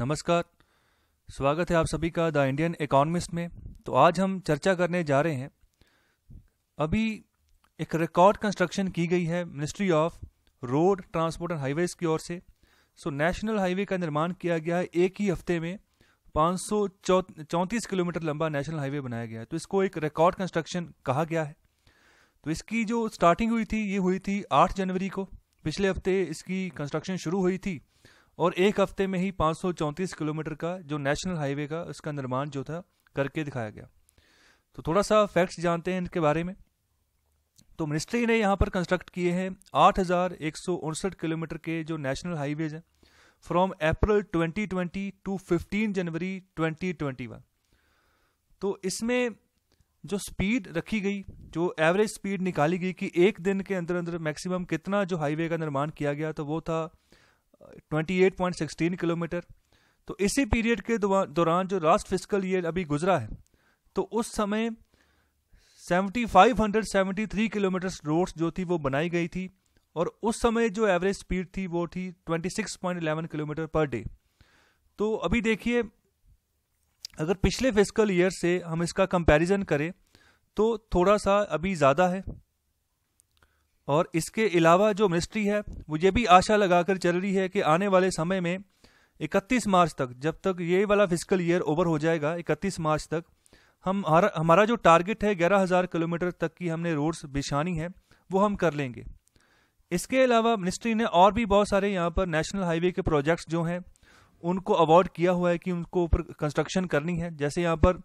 नमस्कार स्वागत है आप सभी का द इंडियन इकोनॉमिस्ट में तो आज हम चर्चा करने जा रहे हैं अभी एक रिकॉर्ड कंस्ट्रक्शन की गई है ministry of road transport and highways की ओर से सो नेशनल हाईवे का निर्माण किया गया है एक ही हफ्ते में पाँच किलोमीटर लंबा नेशनल हाईवे बनाया गया है तो इसको एक रिकॉर्ड कंस्ट्रक्शन कहा गया है तो इसकी जो स्टार्टिंग हुई थी ये हुई थी 8 जनवरी को पिछले हफ्ते इसकी कंस्ट्रक्शन शुरू हुई थी और एक हफ्ते में ही पाँच किलोमीटर का जो नेशनल हाईवे का उसका निर्माण जो था करके दिखाया गया तो थोड़ा सा फैक्ट्स जानते हैं इनके बारे में तो मिनिस्ट्री ने यहाँ पर कंस्ट्रक्ट किए हैं आठ किलोमीटर के जो नेशनल हाईवेज हैं फ्रॉम अप्रैल 2020 टू 15 जनवरी 2021 तो इसमें जो स्पीड रखी गई जो एवरेज स्पीड निकाली गई कि एक दिन के अंदर अंदर मैक्सिमम कितना जो हाईवे का निर्माण किया गया तो वो था 28.16 किलोमीटर तो इसी पीरियड के दौरान जो लास्ट फिजिकल ईयर अभी गुजरा है तो उस समय 7573 किलोमीटर रोड्स जो थी वो बनाई गई थी और उस समय जो एवरेज स्पीड थी वो थी 26.11 किलोमीटर पर डे तो अभी देखिए अगर पिछले फिजिकल ईयर से हम इसका कंपैरिजन करें तो थोड़ा सा अभी ज़्यादा है और इसके अलावा जो मिनिस्ट्री है वो ये भी आशा लगाकर चल रही है कि आने वाले समय में 31 मार्च तक जब तक ये वाला फिजिकल ईयर ओवर हो जाएगा 31 मार्च तक हम हमारा हमारा जो टारगेट है ग्यारह हज़ार किलोमीटर तक की हमने रोड्स बिछानी है वो हम कर लेंगे इसके अलावा मिनिस्ट्री ने और भी बहुत सारे यहाँ पर नेशनल हाईवे के प्रोजेक्ट्स जो हैं उनको अवॉर्ड किया हुआ है कि उनको ऊपर कंस्ट्रक्शन करनी है जैसे यहाँ पर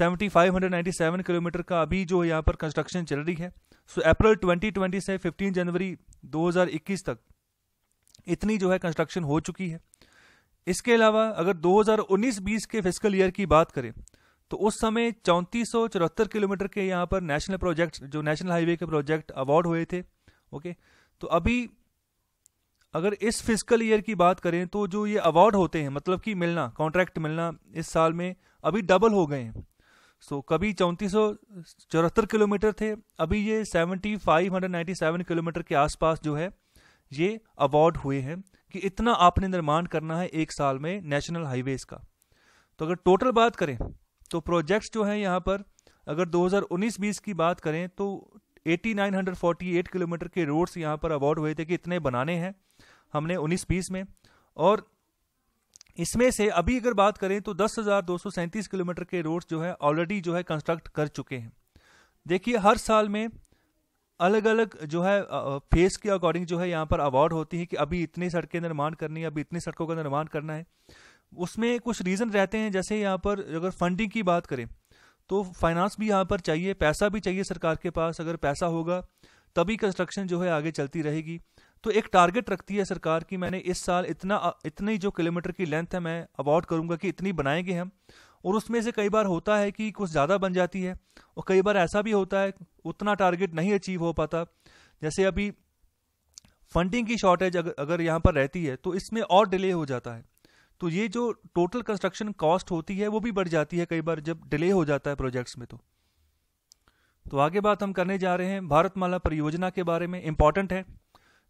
सेवन किलोमीटर का अभी जो यहाँ पर कंस्ट्रक्शन चल रही है सो अप्रैल 2020 से 15 जनवरी 2021 तक इतनी जो है कंस्ट्रक्शन हो चुकी है इसके अलावा अगर 2019-20 के फिजिकल ईयर की बात करें तो उस समय चौंतीस किलोमीटर के यहाँ पर नेशनल प्रोजेक्ट जो नेशनल हाईवे के प्रोजेक्ट अवार्ड हुए थे ओके तो अभी अगर इस फिजिकल ईयर की बात करें तो जो ये अवार्ड होते हैं मतलब कि मिलना कॉन्ट्रैक्ट मिलना इस साल में अभी डबल हो गए हैं सो so, कभी चौंतीस चौहत्तर किलोमीटर थे अभी ये seventy five hundred ninety seven kilometre के आसपास जो है ये अवार्ड हुए हैं कि इतना आपने निर्माण करना है एक साल में नेशनल हाईवेज का तो अगर टोटल बात करें तो प्रोजेक्ट्स जो हैं यहाँ पर अगर 2019-20 की बात करें तो 8948 किलोमीटर के रोड्स यहाँ पर अवार्ड हुए थे कि इतने बनाने हैं हमने 19-20 में और इसमें से अभी अगर बात करें तो दस किलोमीटर के रोड जो है ऑलरेडी जो है कंस्ट्रक्ट कर चुके हैं देखिए हर साल में अलग अलग जो है फेस के अकॉर्डिंग जो है यहाँ पर अवार्ड होती है कि अभी इतनी सड़कें निर्माण करनी है अभी इतनी सड़कों का निर्माण करना है उसमें कुछ रीज़न रहते हैं जैसे यहाँ पर अगर फंडिंग की बात करें तो फाइनेंस भी यहाँ पर चाहिए पैसा भी चाहिए सरकार के पास अगर पैसा होगा तभी कंस्ट्रक्शन जो है आगे चलती रहेगी तो एक टारगेट रखती है सरकार कि मैंने इस साल इतना इतनी जो किलोमीटर की लेंथ है मैं अवॉर्ड करूंगा कि इतनी बनाएंगे हम और उसमें से कई बार होता है कि कुछ ज़्यादा बन जाती है और कई बार ऐसा भी होता है उतना टारगेट नहीं अचीव हो पाता जैसे अभी फंडिंग की शॉर्टेज अगर अगर यहाँ पर रहती है तो इसमें और डिले हो जाता है तो ये जो टोटल कंस्ट्रक्शन कॉस्ट होती है वो भी बढ़ जाती है कई बार जब डिले हो जाता है प्रोजेक्ट्स में तो तो आगे बात हम करने जा रहे हैं भारतमाला परियोजना के बारे में इम्पॉर्टेंट है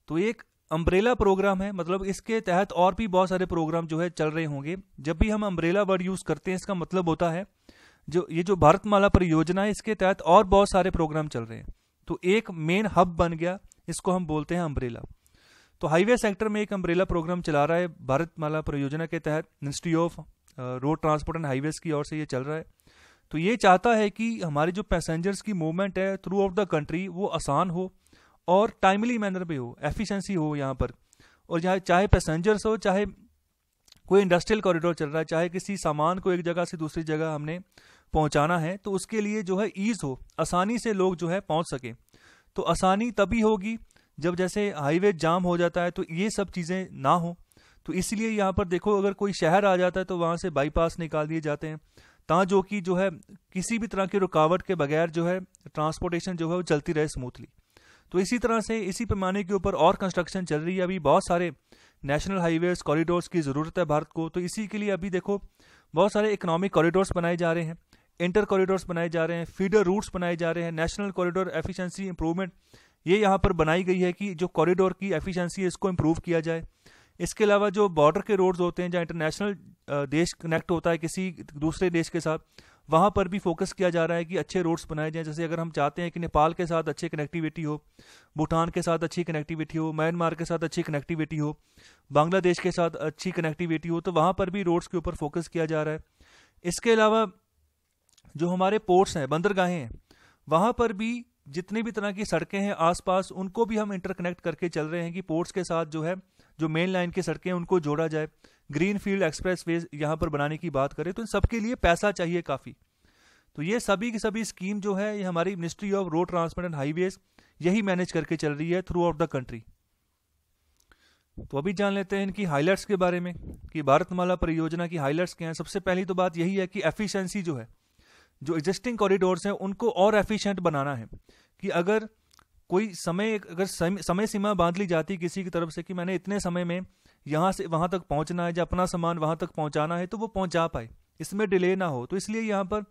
तो एक अम्ब्रेला प्रोग्राम है मतलब इसके तहत और भी बहुत सारे प्रोग्राम जो है चल रहे होंगे जब भी हम अम्ब्रेला वर्ड यूज़ करते हैं इसका मतलब होता है जो ये जो भारतमाला परियोजना है इसके तहत और बहुत सारे प्रोग्राम चल रहे हैं तो एक मेन हब बन गया इसको हम बोलते हैं अम्ब्रेला तो हाईवे सेक्टर में एक अम्ब्रेला प्रोग्राम चला रहा है भारतमाला परियोजना के तहत ministry of road transport and highways की ओर से ये चल रहा है तो ये चाहता है कि हमारे जो पैसेंजर्स की मूवमेंट है थ्रू आउट द कंट्री वो आसान हो और टाइमली मैनर पे हो एफिशिएंसी हो यहाँ पर और यहाँ चाहे पैसेंजर्स हो चाहे कोई इंडस्ट्रियल कॉरिडोर चल रहा है चाहे किसी सामान को एक जगह से दूसरी जगह हमने पहुँचाना है तो उसके लिए जो है ईज़ हो आसानी से लोग जो है पहुँच सकें तो आसानी तभी होगी जब जैसे हाईवे जाम हो जाता है तो ये सब चीज़ें ना हो तो इसलिए यहाँ पर देखो अगर कोई शहर आ जाता है तो वहाँ से बाईपास निकाल दिए जाते हैं ता जो कि जो है किसी भी तरह की रुकावट के बगैर जो है ट्रांसपोर्टेशन जो है वो चलती रहे स्मूथली तो इसी तरह से इसी पैमाने के ऊपर और कंस्ट्रक्शन चल रही है अभी बहुत सारे नेशनल हाईवेज कॉरिडोर्स की ज़रूरत है भारत को तो इसी के लिए अभी देखो बहुत सारे इकोनॉमिक कॉरिडोर्स बनाए जा रहे हैं इंटर कॉरिडोर्स बनाए जा रहे हैं फीडर रूट्स बनाए जा रहे हैं नेशनल कॉरिडोर एफिशिएंसी इंप्रूवमेंट ये यहाँ पर बनाई गई है कि जो कॉरिडोर की एफिशिएंसी है इसको इम्प्रूव किया जाए इसके अलावा जो बॉर्डर के रोड्स होते हैं जहाँ इंटरनेशनल देश कनेक्ट होता है किसी दूसरे देश के साथ वहाँ पर भी फोकस किया जा रहा है कि अच्छे रोड्स बनाए जाएँ जैसे अगर हम चाहते हैं कि नेपाल के साथ अच्छी कनेक्टिविटी हो भूटान के साथ अच्छी कनेक्टिविटी हो म्यांमार के साथ अच्छी कनेक्टिविटी हो बांग्लादेश के साथ अच्छी कनेक्टिविटी हो तो वहाँ पर भी रोड्स के ऊपर फोकस किया जा रहा है इसके अलावा जो हमारे पोर्ट्स हैं बंदरगाहें हैं वहाँ पर भी जितनी भी तरह की सड़कें हैं आसपास उनको भी हम इंटरकनेक्ट करके चल रहे हैं कि पोर्ट्स के साथ जो है जो मेन लाइन की सड़कें हैं उनको जोड़ा जाए ग्रीन फील्ड एक्सप्रेस वे यहाँ पर बनाने की बात करें तो इन सबके लिए पैसा चाहिए काफ़ी तो ये सभी की सभी स्कीम जो है ये हमारी ministry of road transport and highways यही मैनेज करके चल रही है थ्रू आउट द कंट्री तो अभी जान लेते हैं इनकी हाईलाइट्स के बारे में कि भारतमाला परियोजना की हाईलाइट्स क्या हैं सबसे पहली तो बात यही है कि एफिशिएंसी जो है जो एग्जिस्टिंग कॉरिडोर्स हैं उनको और एफिशिएंट बनाना है कि अगर कोई समय अगर समय, समय सीमा बांध ली जाती किसी की तरफ से कि मैंने इतने समय में यहाँ से वहाँ तक पहुँचना है या अपना सामान वहाँ तक पहुँचाना है तो वो पहुँचा पाए इसमें डिले ना हो तो इसलिए यहाँ पर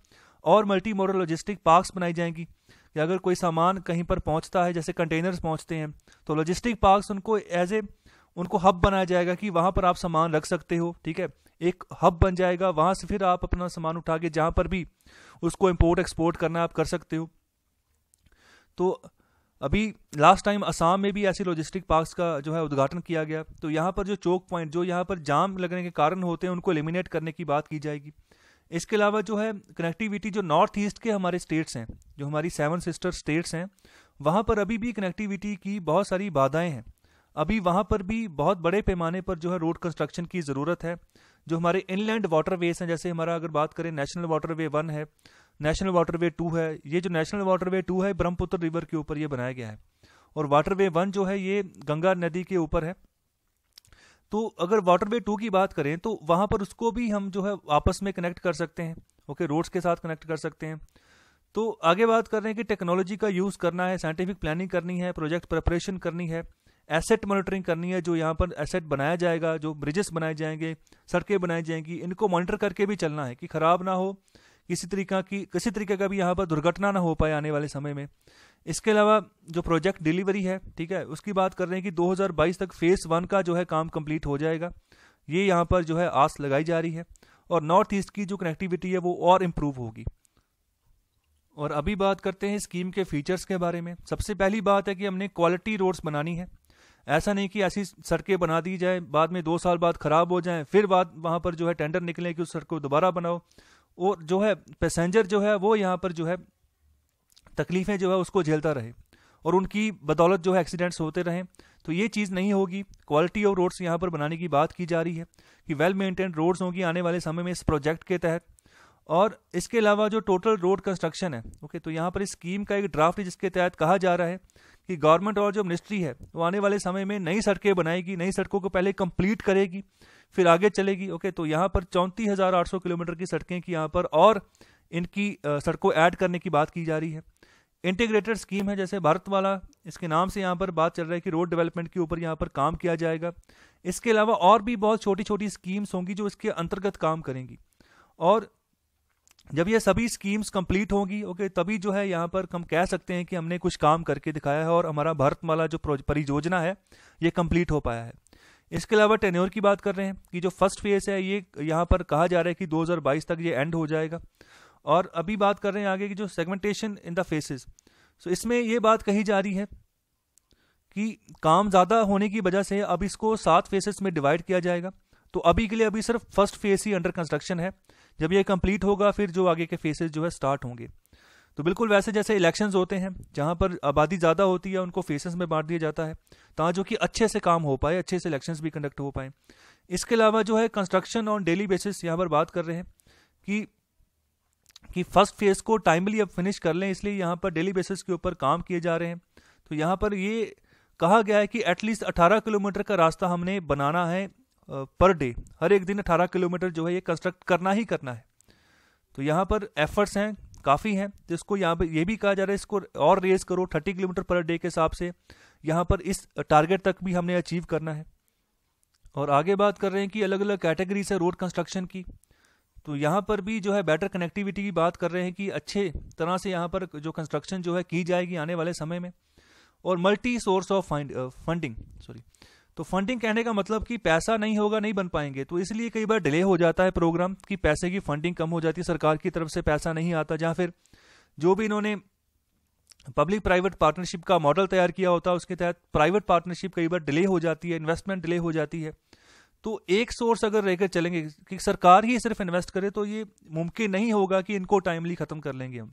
और मल्टी मॉडल लॉजिस्टिक पार्क्स बनाई जाएंगी कि अगर कोई सामान कहीं पर पहुँचता है जैसे कंटेनर्स पहुँचते हैं तो लॉजिस्टिक पार्क्स उनको एज ए उनको हब बनाया जाएगा कि वहाँ पर आप सामान रख सकते हो ठीक है एक हब बन जाएगा वहाँ से फिर आप अपना सामान उठा के जहाँ पर भी उसको इम्पोर्ट एक्सपोर्ट करना आप कर सकते हो तो अभी लास्ट टाइम असम में भी ऐसे लॉजिस्टिक पार्क्स का जो है उद्घाटन किया गया तो यहाँ पर जो चौक पॉइंट जो यहाँ पर जाम लगने के कारण होते हैं उनको एलिमिनेट करने की बात की जाएगी इसके अलावा जो है कनेक्टिविटी जो नॉर्थ ईस्ट के हमारे स्टेट्स हैं जो हमारी सेवन सिस्टर स्टेट्स हैं वहाँ पर अभी भी कनेक्टिविटी की बहुत सारी बाधाएँ हैं अभी वहाँ पर भी बहुत बड़े पैमाने पर जो है रोड कंस्ट्रक्शन की ज़रूरत है जो हमारे इनलैंड वाटर हैं जैसे हमारा अगर बात करें नेशनल वाटर वे वन है नेशनल वाटरवे टू है ये जो नेशनल वाटरवे टू है ब्रह्मपुत्र रिवर के ऊपर ये बनाया गया है और वाटरवे वन जो है ये गंगा नदी के ऊपर है तो अगर वाटरवे टू की बात करें तो वहाँ पर उसको भी हम जो है आपस में कनेक्ट कर सकते हैं ओके रोड्स के साथ कनेक्ट कर सकते हैं तो आगे बात कर रहे हैं कि टेक्नोलॉजी का यूज़ करना है साइंटिफिक प्लानिंग करनी है प्रोजेक्ट प्रिपरेशन करनी है एसेट मॉनिटरिंग करनी है जो यहाँ पर एसेट बनाया जाएगा जो ब्रिजेस बनाए जाएंगे सड़कें बनाई जाएंगी इनको मॉनिटर करके भी चलना है कि ख़राब ना हो किसी तरीका की किसी तरीके का भी यहाँ पर दुर्घटना ना हो पाए आने वाले समय में इसके अलावा जो प्रोजेक्ट डिलीवरी है ठीक है उसकी बात कर रहे हैं कि 2022 तक फेस वन का जो है काम कंप्लीट हो जाएगा ये यहाँ पर जो है आस लगाई जा रही है और नॉर्थ ईस्ट की जो कनेक्टिविटी है वो और इम्प्रूव होगी और अभी बात करते हैं स्कीम के फीचर्स के बारे में सबसे पहली बात है कि हमने क्वालिटी रोड्स बनानी है ऐसा नहीं कि ऐसी सड़कें बना दी जाए बाद में दो साल बाद खराब हो जाए फिर बाद वहाँ पर जो है टेंडर निकले कि उस सड़क को दोबारा बनाओ और जो है पैसेंजर जो है वो यहाँ पर जो है तकलीफ़ें जो है उसको झेलता रहे और उनकी बदौलत जो है एक्सीडेंट्स होते रहें तो ये चीज़ नहीं होगी क्वालिटी ऑफ रोड्स यहाँ पर बनाने की बात की जा रही है कि वेल मेंटेन रोड्स होंगी आने वाले समय में इस प्रोजेक्ट के तहत और इसके अलावा जो टोटल रोड कंस्ट्रक्शन है ओके तो यहाँ पर इस स्कीम का एक ड्राफ्ट है जिसके तहत कहा जा रहा है कि गवर्नमेंट और जो मिनिस्ट्री है वो आने वाले समय में नई सड़कें बनाएगी नई सड़कों को पहले कंप्लीट करेगी फिर आगे चलेगी ओके तो यहाँ पर चौंतीस हजार आठ सौ किलोमीटर की सड़कें की यहाँ पर और इनकी सड़कों ऐड करने की बात की जा रही है इंटीग्रेटेड स्कीम है जैसे भारत वाला इसके नाम से यहाँ पर बात चल रहा है कि रोड डेवलपमेंट के ऊपर यहाँ पर काम किया जाएगा इसके अलावा और भी बहुत छोटी छोटी स्कीम्स होंगी जो इसके अंतर्गत काम करेंगी और जब ये सभी स्कीम्स कंप्लीट होंगी ओके तभी जो है यहाँ पर हम कह सकते हैं कि हमने कुछ काम करके दिखाया है और हमारा भारतमाला जो परियोजना है ये कंप्लीट हो पाया है इसके अलावा टेन्योर की बात कर रहे हैं कि जो फर्स्ट फेज है ये यहाँ पर कहा जा रहा है कि 2022 तक ये एंड हो जाएगा और अभी बात कर रहे हैं आगे की जो segmentation in the phases so इसमें ये बात कही जा रही है कि काम ज़्यादा होने की वजह से अब इसको सात फेसेस में डिवाइड किया जाएगा तो अभी के लिए अभी सिर्फ फर्स्ट फेस ही अंडर कंस्ट्रक्शन है जब ये कंप्लीट होगा फिर जो आगे के फेसेस जो है स्टार्ट होंगे तो बिल्कुल वैसे जैसे इलेक्शन होते हैं जहाँ पर आबादी ज़्यादा होती है उनको फेसेस में बांट दिया जाता है ताँ जो कि अच्छे से काम हो पाए अच्छे से इलेक्शन भी कंडक्ट हो पाए इसके अलावा जो है कंस्ट्रक्शन ऑन डेली बेसिस यहाँ पर बात कर रहे हैं कि कि फर्स्ट फेज को टाइमली अब फिनिश कर लें इसलिए यहाँ पर डेली बेसिस के ऊपर काम किए जा रहे हैं तो यहाँ पर ये कहा गया है कि एटलीस्ट अठारह किलोमीटर का रास्ता हमने बनाना है पर डे हर एक दिन अठारह किलोमीटर जो है ये कंस्ट्रक्ट करना ही करना है तो यहाँ पर एफर्ट्स हैं काफ़ी हैं जिसको यहाँ पे ये भी कहा जा रहा है इसको और रेस करो थर्टी किलोमीटर पर डे के हिसाब से यहाँ पर इस टारगेट तक भी हमने अचीव करना है और आगे बात कर रहे हैं कि अलग अलग कैटेगरीज है रोड कंस्ट्रक्शन की तो यहाँ पर भी जो है बेटर कनेक्टिविटी की बात कर रहे हैं कि अच्छे तरह से यहाँ पर जो कंस्ट्रक्शन जो है की जाएगी आने वाले समय में और multi source of funding sorry तो फंडिंग कहने का मतलब कि पैसा नहीं होगा नहीं बन पाएंगे तो इसलिए कई बार डिले हो जाता है प्रोग्राम कि पैसे की फंडिंग कम हो जाती है सरकार की तरफ से पैसा नहीं आता या फिर जो भी इन्होंने पब्लिक प्राइवेट पार्टनरशिप का मॉडल तैयार किया होता है उसके तहत प्राइवेट पार्टनरशिप कई बार डिले हो जाती है इन्वेस्टमेंट डिले हो जाती है तो एक सोर्स अगर रहकर चलेंगे कि सरकार ही सिर्फ इन्वेस्ट करे तो ये मुमकिन नहीं होगा कि इनको टाइमली खत्म कर लेंगे हम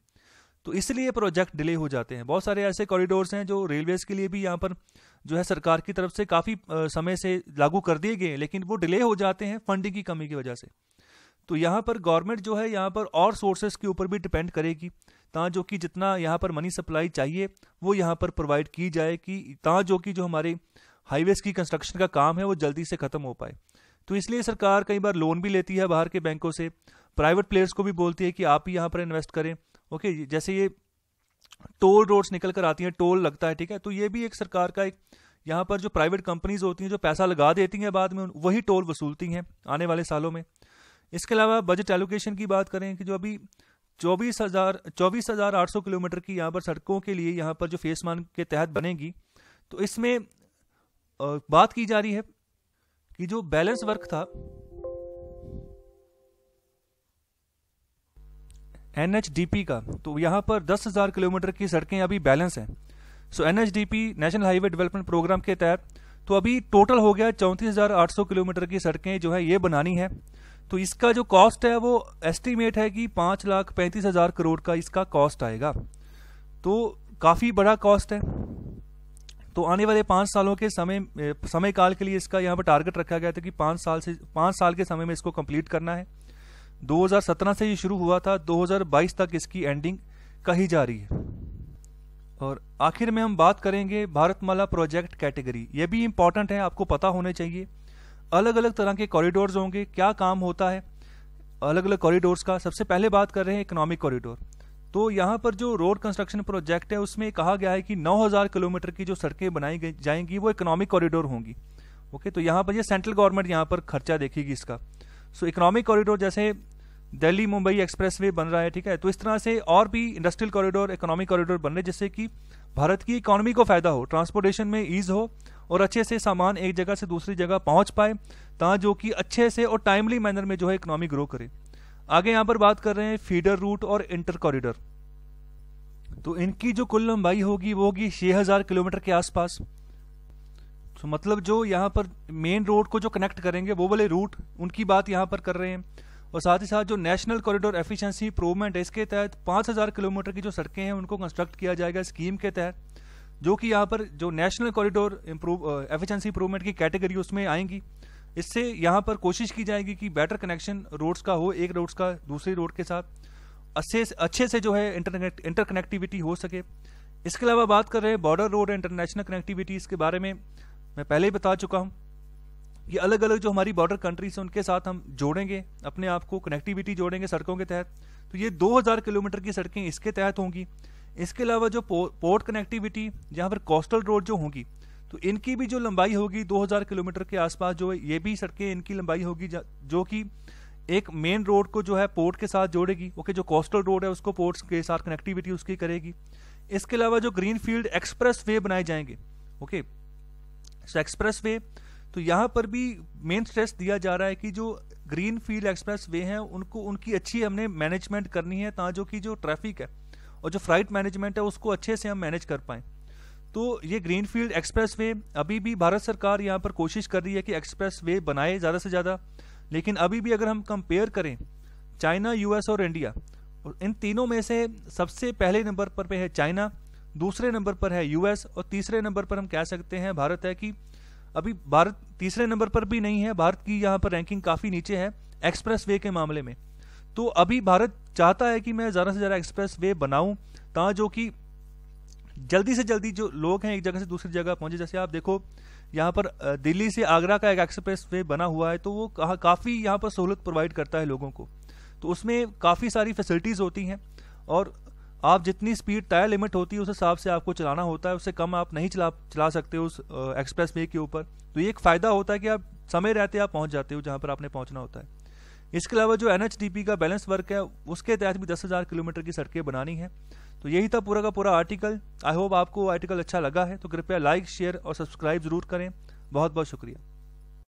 तो इसलिए प्रोजेक्ट डिले हो जाते हैं बहुत सारे ऐसे कॉरिडोर्स हैं जो रेलवेज के लिए भी यहाँ पर जो है सरकार की तरफ से काफ़ी समय से लागू कर दिए गए लेकिन वो डिले हो जाते हैं फंडिंग की कमी की वजह से तो यहाँ पर गवर्नमेंट जो है यहाँ पर और सोर्सेज के ऊपर भी डिपेंड करेगी ता जो कि जितना यहाँ पर मनी सप्लाई चाहिए वो यहाँ पर प्रोवाइड की जाए कि ता जो कि जो हमारे हाईवेज की कंस्ट्रक्शन का काम है वो जल्दी से ख़त्म हो पाए तो इसलिए सरकार कई बार लोन भी लेती है बाहर के बैंकों से प्राइवेट प्लेयर्स को भी बोलती है कि आप ही यहाँ पर इन्वेस्ट करें ओके जैसे ये टोल रोड्स निकल कर आती हैं टोल लगता है ठीक है तो ये भी एक सरकार का एक यहाँ पर जो प्राइवेट कंपनीज होती हैं जो पैसा लगा देती हैं बाद में वही टोल वसूलती हैं आने वाले सालों में इसके अलावा बजट एलोकेशन की बात करें कि जो अभी चौबीस हज़ार चौबीस हज़ार आठ सौ किलोमीटर की यहाँ पर सड़कों के लिए यहाँ पर जो फेस मान के तहत बनेगी तो इसमें बात की जा रही है कि जो बैलेंस वर्क था एन का तो यहाँ पर दस हजार किलोमीटर की सड़कें अभी बैलेंस हैं so an national highway development programme के तहत तो अभी टोटल हो गया चौंतीस हजार आठ सौ किलोमीटर की सड़कें जो है ये बनानी है तो इसका जो कॉस्ट है वो एस्टिमेट है कि पाँच लाख पैंतीस हज़ार करोड़ का इसका कॉस्ट आएगा तो काफ़ी बड़ा कॉस्ट है तो आने वाले पाँच सालों के समय समय काल के लिए इसका यहाँ पर टारगेट रखा गया था कि पाँच साल से पाँच साल के समय में इसको कंप्लीट करना है 2017 से ये शुरू हुआ था 2022 तक इसकी एंडिंग कही जा रही है और आखिर में हम बात करेंगे भारतमाला प्रोजेक्ट कैटेगरी ये भी इम्पॉर्टेंट है आपको पता होने चाहिए अलग अलग तरह के कॉरिडोर्स होंगे क्या काम होता है अलग अलग कॉरिडोर्स का सबसे पहले बात कर रहे हैं इकोनॉमिक कॉरिडोर तो यहाँ पर जो रोड कंस्ट्रक्शन प्रोजेक्ट है उसमें कहा गया है कि 9000 किलोमीटर की जो सड़कें बनाई जाएंगी वो इकोनॉमिक कॉरिडोर होंगी ओके तो यहाँ पर ये यह सेंट्रल गवर्नमेंट यहाँ पर खर्चा देखेगी इसका सो इकोनॉमिक कॉरिडोर जैसे दिल्ली मुंबई वे बन रहा है ठीक है तो इस तरह से और भी इंडस्ट्रियल कॉरिडोर इकोनॉमिक कॉरिडोर बन रहे जिससे कि भारत की इकोनॉमी को फ़ायदा हो ट्रांसपोर्टेशन में ईज हो और अच्छे से सामान एक जगह से दूसरी जगह पहुंच पाए ता जो कि अच्छे से और टाइमली मैनर में जो है इकोनॉमी ग्रो करे आगे यहां पर बात कर रहे हैं फीडर रूट और इंटर कॉरिडोर तो इनकी जो कुल लंबाई होगी वो होगी छह हज़ार किलोमीटर के आसपास तो मतलब जो यहाँ पर मेन रोड को जो कनेक्ट करेंगे वो वाले रूट उनकी बात यहां पर कर रहे हैं और साथ ही साथ जो नेशनल कॉरिडोर एफिशिएंसी इंप्रूवमेंट है इसके तहत 5000 किलोमीटर की जो सड़कें हैं उनको कंस्ट्रक्ट किया जाएगा स्कीम के तहत जो कि यहाँ पर जो national corridor improve efficiency improvement की कैटेगरी उसमें आएंगी इससे यहाँ पर कोशिश की जाएगी कि बेटर कनेक्शन रोड्स का हो एक रोड्स का दूसरी रोड के साथ अच्छे से अच्छे से जो है इंटरनेट इंटर कनेक्टिविटी हो सके इसके अलावा बात कर रहे हैं बॉर्डर रोड इंटरनेशनल कनेक्टिविटी इसके बारे में मैं पहले ही बता चुका हूँ ये अलग अलग जो हमारी बॉर्डर कंट्रीज हैं उनके साथ हम जोड़ेंगे अपने आप को कनेक्टिविटी जोड़ेंगे सड़कों के तहत तो ये 2000 किलोमीटर की सड़कें इसके तहत होंगी इसके अलावा जो पो, पोर्ट कनेक्टिविटी यहाँ पर कोस्टल रोड जो होंगी तो इनकी भी जो लंबाई होगी 2000 किलोमीटर के आसपास जो ये भी सड़कें इनकी लंबाई होगी जो कि एक मेन रोड को जो है पोर्ट के साथ जोड़ेगी ओके जो कोस्टल रोड है उसको पोर्ट्स के साथ कनेक्टिविटी उसकी करेगी इसके अलावा जो ग्रीन फील्ड एक्सप्रेस वे बनाए जाएंगे ओके सो एक्सप्रेस वे तो यहाँ पर भी मेन स्ट्रेस दिया जा रहा है कि जो ग्रीन फील्ड एक्सप्रेस वे हैं उनको उनकी अच्छी हमने मैनेजमेंट करनी है जो की जो ट्रैफिक है और जो फ्लाइट मैनेजमेंट है उसको अच्छे से हम मैनेज कर पाएँ तो ये ग्रीन फील्ड एक्सप्रेस वे अभी भी भारत सरकार यहाँ पर कोशिश कर रही है कि एक्सप्रेस वे बनाए ज़्यादा से ज़्यादा लेकिन अभी भी अगर हम कंपेयर करें चाइना यूएस और इंडिया और इन तीनों में से सबसे पहले नंबर पर पे है चाइना दूसरे नंबर पर है यूएस और तीसरे नंबर पर हम कह सकते हैं भारत है कि अभी भारत तीसरे नंबर पर भी नहीं है भारत की यहाँ पर रैंकिंग काफ़ी नीचे है एक्सप्रेस वे के मामले में तो अभी भारत चाहता है कि मैं ज़्यादा से ज़्यादा एक्सप्रेस वे बनाऊँ ता जो कि जल्दी से जल्दी जो लोग हैं एक जगह से दूसरी जगह पहुंचे जैसे आप देखो यहाँ पर दिल्ली से आगरा का एक एक्सप्रेस वे बना हुआ है तो वो काफ़ी यहाँ पर सहूलत प्रोवाइड करता है लोगों को तो उसमें काफ़ी सारी फैसिलिटीज़ होती हैं और आप जितनी स्पीड तय लिमिट होती है उस हिसाब से आपको चलाना होता है उससे कम आप नहीं चला चला सकते उस एक्सप्रेस वे के ऊपर तो ये एक फ़ायदा होता है कि आप समय रहते आप पहुंच जाते हो जहाँ पर आपने पहुंचना होता है इसके अलावा जो एन का बैलेंस वर्क है उसके तहत भी दस हज़ार किलोमीटर की सड़कें बनानी है तो यही था पूरा का पूरा आर्टिकल आई होप आपको आर्टिकल अच्छा लगा है तो कृपया लाइक शेयर और सब्सक्राइब जरूर करें बहुत बहुत शुक्रिया